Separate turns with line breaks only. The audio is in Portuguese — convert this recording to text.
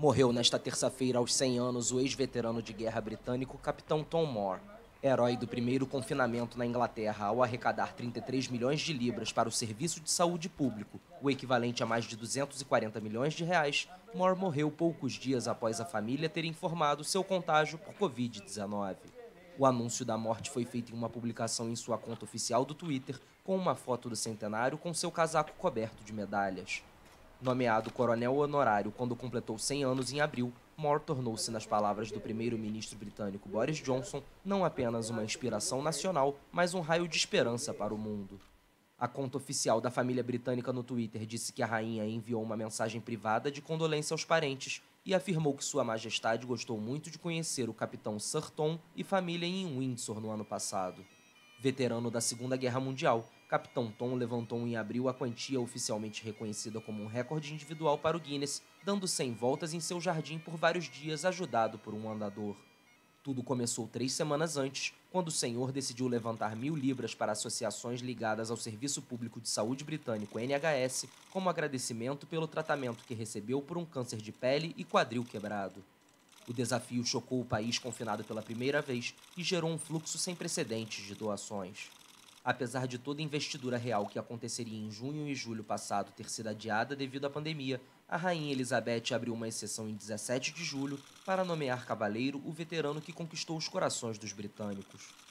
Morreu nesta terça-feira, aos 100 anos, o ex-veterano de guerra britânico Capitão Tom Moore, herói do primeiro confinamento na Inglaterra ao arrecadar 33 milhões de libras para o Serviço de Saúde Público, o equivalente a mais de 240 milhões de reais. Moore morreu poucos dias após a família ter informado seu contágio por Covid-19. O anúncio da morte foi feito em uma publicação em sua conta oficial do Twitter, com uma foto do centenário com seu casaco coberto de medalhas. Nomeado coronel honorário quando completou 100 anos em abril, Moore tornou-se, nas palavras do primeiro-ministro britânico Boris Johnson, não apenas uma inspiração nacional, mas um raio de esperança para o mundo. A conta oficial da família britânica no Twitter disse que a rainha enviou uma mensagem privada de condolência aos parentes e afirmou que Sua Majestade gostou muito de conhecer o capitão Sir Tom e família em Windsor no ano passado. Veterano da Segunda Guerra Mundial, Capitão Tom levantou em abril a quantia oficialmente reconhecida como um recorde individual para o Guinness, dando 100 voltas em seu jardim por vários dias, ajudado por um andador. Tudo começou três semanas antes, quando o senhor decidiu levantar mil libras para associações ligadas ao Serviço Público de Saúde Britânico NHS como agradecimento pelo tratamento que recebeu por um câncer de pele e quadril quebrado. O desafio chocou o país confinado pela primeira vez e gerou um fluxo sem precedentes de doações apesar de toda a investidura real que aconteceria em junho e julho passado ter sido adiada devido à pandemia, a rainha Elizabeth abriu uma exceção em 17 de julho para nomear cavaleiro o veterano que conquistou os corações dos britânicos.